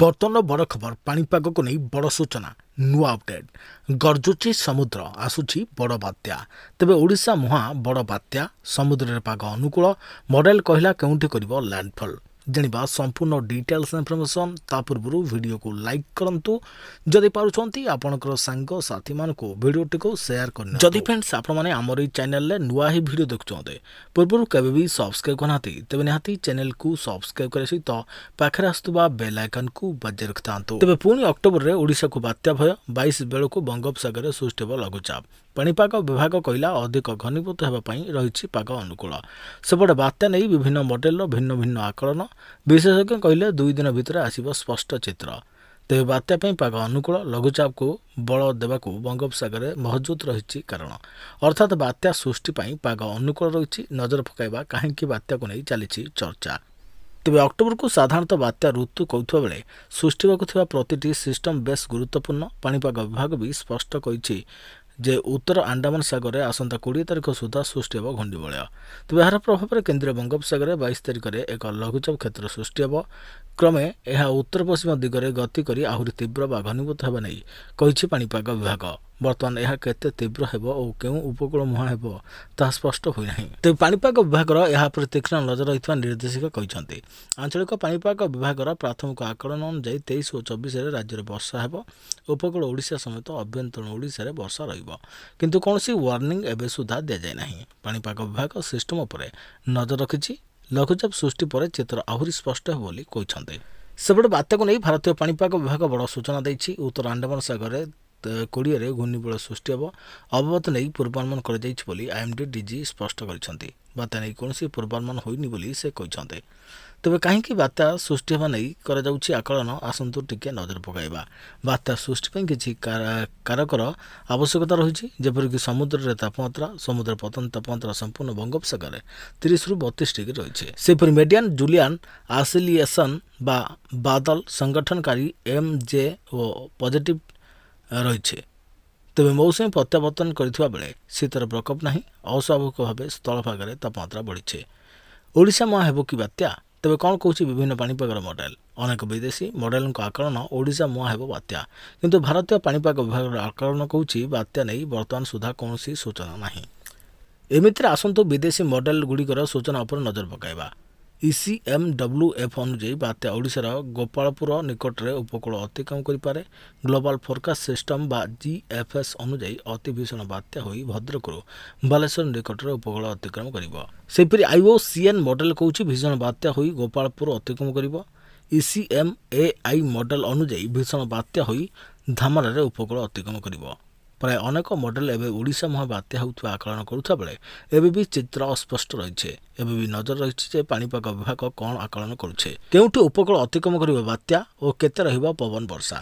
ବର୍ତ୍ତମାନ ବଡ଼ ଖବର ପାଣିପାଗକୁ ନେଇ ବଡ଼ ସୂଚନା ନୂଆ ଅପଡେଟ୍ ଗର୍ଜୁଛି ସମୁଦ୍ର ଆସୁଛି ବଡ଼ ବାତ୍ୟା ତେବେ ଓଡ଼ିଶା ମୁହାଁ ବଡ଼ ବାତ୍ୟା ସମୁଦ୍ରରେ ପାଗ ଅନୁକୂଳ ମଡେଲ୍ କହିଲା କେଉଁଠି କରିବ ଲ୍ୟାଣ୍ଡଫଲ୍ ଜାଣିବା ସମ୍ପୂର୍ଣ୍ଣ ଡିଟେଲ୍ସ ଇନଫର୍ମେସନ୍ ତା ପୂର୍ବରୁ ଭିଡ଼ିଓକୁ ଲାଇକ୍ କରନ୍ତୁ ଯଦି ପାରୁଛନ୍ତି ଆପଣଙ୍କର ସାଙ୍ଗସାଥିମାନଙ୍କୁ ଭିଡ଼ିଓଟିକୁ ସେୟାର କରନ୍ତୁ ଯଦି ଫ୍ରେଣ୍ଡସ୍ ଆପଣମାନେ ଆମର ଏଇ ଚ୍ୟାନେଲରେ ନୂଆ ହିଁ ଭିଡ଼ିଓ ଦେଖୁଛନ୍ତି ପୂର୍ବରୁ କେବେ ବି ସବସ୍କ୍ରାଇବ୍ କରୁନାହାନ୍ତି ତେବେ ନିହାତି ଚ୍ୟାନେଲକୁ ସବସ୍କ୍ରାଇବ୍ କରିବା ସହିତ ପାଖରେ ଆସୁଥିବା ବେଲ୍ ଆଇକନ୍କୁ ବଜାୟ ରଖିଥାନ୍ତୁ ତେବେ ପୁଣି ଅକ୍ଟୋବରରେ ଓଡ଼ିଶାକୁ ବାତ୍ୟା ଭୟ ବାଇଶ ବେଳକୁ ବଙ୍ଗୋପସାଗରରେ ସୃଷ୍ଟି ହେବ ଲଘୁଚାପ ପାଣିପାଗ ବିଭାଗ କହିଲା ଅଧିକ ଘନୀଭୂତ ହେବା ପାଇଁ ରହିଛି ପାଗ ଅନୁକୂଳ ସେପଟେ ବାତ୍ୟା ନେଇ ବିଭିନ୍ନ ମଡେଲର ଭିନ୍ନ ଭିନ୍ନ ଆକଳନ ବିଶେଷଜ୍ଞ କହିଲେ ଦୁଇ ଦିନ ଭିତରେ ଆସିବ ସ୍ପଷ୍ଟ ଚିତ୍ର ତେବେ ବାତ୍ୟା ପାଇଁ ପାଗ ଅନୁକୂଳ ଲଘୁଚାପକୁ ବଳ ଦେବାକୁ ବଙ୍ଗୋପସାଗରରେ ମହଜୁଦ ରହିଛି କାରଣ ଅର୍ଥାତ୍ ବାତ୍ୟା ସୃଷ୍ଟି ପାଇଁ ପାଗ ଅନୁକୂଳ ରହିଛି ନଜର ପକାଇବା କାହିଁକି ବାତ୍ୟାକୁ ନେଇ ଚାଲିଛି ଚର୍ଚ୍ଚା ତେବେ ଅକ୍ଟୋବରକୁ ସାଧାରଣତଃ ବାତ୍ୟା ଋତୁ କହୁଥିବା ବେଳେ ସୃଷ୍ଟି ହେବାକୁ ଥିବା ପ୍ରତିଟି ସିଷ୍ଟମ୍ ବେଶ୍ ଗୁରୁତ୍ୱପୂର୍ଣ୍ଣ ପାଣିପାଗ ବିଭାଗ ବି ସ୍ପଷ୍ଟ କହିଛି ଯେ ଉତ୍ତର ଆଣ୍ଡାମାନ ସାଗରରେ ଆସନ୍ତା କୋଡ଼ିଏ ତାରିଖ ସୁଦ୍ଧା ସୃଷ୍ଟି ହେବ ଘଣ୍ଡିବଳୟ ତେବେ ଏହାର ପ୍ରଭାବରେ କେନ୍ଦ୍ରୀୟ ବଙ୍ଗୋପସାଗରରେ ବାଇଶ ତାରିଖରେ ଏକ ଲଘୁଚାପ କ୍ଷେତ୍ର ସୃଷ୍ଟି ହେବ କ୍ରମେ ଏହା ଉତ୍ତର ପଶ୍ଚିମ ଦିଗରେ ଗତି କରି ଆହୁରି ତୀବ୍ର ବା ଘନୀଭୂତ ହେବା ନେଇ କହିଛି ପାଣିପାଗ ବିଭାଗ ବର୍ତ୍ତମାନ ଏହା କେତେ ତୀବ୍ର ହେବ ଓ କେଉଁ ଉପକୂଳ ମୁହାଁ ହେବ ତାହା ସ୍ପଷ୍ଟ ହୋଇନାହିଁ ତେବେ ପାଣିପାଗ ବିଭାଗର ଏହା ଉପରେ ତୀକ୍ଷ୍ଣ ନଜର ରହିଥିବା ନିର୍ଦ୍ଦେଶକ କହିଛନ୍ତି ଆଞ୍ଚଳିକ ପାଣିପାଗ ବିଭାଗର ପ୍ରାଥମିକ ଆକଳନ ଅନୁଯାୟୀ ତେଇଶ ଓ ଚବିଶରେ ରାଜ୍ୟରେ ବର୍ଷା ହେବ ଉପକୂଳ ଓଡ଼ିଶା ସମେତ ଆଭ୍ୟନ୍ତରୀଣ ଓଡ଼ିଶାରେ ବର୍ଷା ରହିବ କିନ୍ତୁ କୌଣସି ୱାର୍ଣ୍ଣିଂ ଏବେ ସୁଦ୍ଧା ଦିଆଯାଇ ନାହିଁ ପାଣିପାଗ ବିଭାଗ ସିଷ୍ଟମ ଉପରେ ନଜର ରଖିଛି ଲଘୁଚାପ ସୃଷ୍ଟି ପରେ ଚିତ୍ର ଆହୁରି ସ୍ପଷ୍ଟ ହେବ ବୋଲି କହିଛନ୍ତି ସେପଟେ ବାତ୍ୟାକୁ ନେଇ ଭାରତୀୟ ପାଣିପାଗ ବିଭାଗ ବଡ଼ ସୂଚନା ଦେଇଛି ଉତ୍ତର ଆଣ୍ଡାମାନ ସାଗରରେ କୋଡ଼ିଏରେ ଘୂର୍ଣ୍ଣିବଳ ସୃଷ୍ଟି ହେବ ଅବପାତ ନେଇ ପୂର୍ବାନୁମାନ କରାଯାଇଛି ବୋଲି ଆଇଏମ୍ଡି ଡିଜି ସ୍ପଷ୍ଟ କରିଛନ୍ତି ବାତ୍ୟା ନେଇ କୌଣସି ପୂର୍ବାନୁମାନ ହୋଇନି ବୋଲି ସେ କହିଛନ୍ତି ତେବେ କାହିଁକି ବାତ୍ୟା ସୃଷ୍ଟି ହେବା ନେଇ କରାଯାଉଛି ଆକଳନ ଆସନ୍ତୁ ଟିକେ ନଜର ପକାଇବା ବାତ୍ୟା ସୃଷ୍ଟି ପାଇଁ କିଛି କାରକର ଆବଶ୍ୟକତା ରହିଛି ଯେପରିକି ସମୁଦ୍ରରେ ତାପମାତ୍ରା ସମୁଦ୍ର ପତନ ତାପମାତ୍ରା ସମ୍ପୂର୍ଣ୍ଣ ବଙ୍ଗୋପସାଗରରେ ତିରିଶରୁ ବତିଶ ଡିଗ୍ରୀ ରହିଛି ସେହିପରି ମେଡିଆନ୍ ଜୁଲିଆନ୍ ଆସିଲିଏସନ୍ বা ବାଦଲ ସଂଗଠନକାରୀ ଏମ୍ ଜେ ଓ ପଜିଟିଭ୍ ରହିଛି ତେବେ ମୌସୁମୀ ପ୍ରତ୍ୟାବର୍ତ୍ତନ କରିଥିବା ବେଳେ ଶୀତର ପ୍ରକୋପ ନାହିଁ ଅସ୍ୱାଭାବିକ ଭାବେ ସ୍ଥଳଭାଗରେ ତାପମାତ୍ରା ବଢ଼ିଛି ଓଡ଼ିଶା ମୁହାଁ ହେବ କି ବାତ୍ୟା ତେବେ କ'ଣ କହୁଛି ବିଭିନ୍ନ ପାଣିପାଗର ମଡେଲ ଅନେକ ବିଦେଶୀ ମଡେଲଙ୍କ ଆକଳନ ଓଡ଼ିଶା ମୁହାଁ ହେବ ବାତ୍ୟା କିନ୍ତୁ ଭାରତୀୟ ପାଣିପାଗ ବିଭାଗର ଆକଳନ କହୁଛି ବାତ୍ୟା ନେଇ ବର୍ତ୍ତମାନ ସୁଦ୍ଧା କୌଣସି ସୂଚନା ନାହିଁ ଏମିତିରେ ଆସନ୍ତୁ ବିଦେଶୀ ମଡେଲ ଗୁଡ଼ିକର ସୂଚନା ଉପରେ ନଜର ପକାଇବା ଇସିଏମ୍ଡବ୍ଲ୍ୟୁଏଫ୍ ଅନୁଯାୟୀ ବାତ୍ୟା ଓଡ଼ିଶାର ଗୋପାଳପୁର ନିକଟରେ ଉପକୂଳ ଅତିକ୍ରମ କରିପାରେ ଗ୍ଲୋବାଲ୍ ଫୋରକାଷ୍ଟ ସିଷ୍ଟମ୍ ବା ଜିଏଫ୍ଏସ୍ ଅନୁଯାୟୀ ଅତି ଭୀଷଣ ବାତ୍ୟା ହୋଇ ଭଦ୍ରକରୁ ବାଲେଶ୍ୱର ନିକଟରେ ଉପକୂଳ ଅତିକ୍ରମ କରିବ ସେହିପରି ଆଇଓସିଏନ୍ ମଡେଲ୍ କହୁଛି ଭୀଷଣ ବାତ୍ୟା ହୋଇ ଗୋପାଳପୁର ଅତିକ୍ରମ କରିବ ଇସିଏମ୍ଏଆଇ ମଡେଲ୍ ଅନୁଯାୟୀ ଭୀଷଣ ବାତ୍ୟା ହୋଇ ଧାମରାରେ ଉପକୂଳ ଅତିକ୍ରମ କରିବ ପ୍ରାୟ ଅନେକ ମଡେଲ ଏବେ ଓଡ଼ିଶା ମୁହଁ ବାତ୍ୟା ହେଉଥିବା ଆକଳନ କରୁଥିବା ବେଳେ ଏବେ ବି ଚିତ୍ର ଅସ୍ପଷ୍ଟ ରହିଛି ଏବେ ବି ନଜର ରହିଛି ଯେ ପାଣିପାଗ ବିଭାଗ କ'ଣ ଆକଳନ କରୁଛେ କେଉଁଠି ଉପକୂଳ ଅତିକ୍ରମ କରିବ ବାତ୍ୟା ଓ କେତେ ରହିବ ପବନ ବର୍ଷା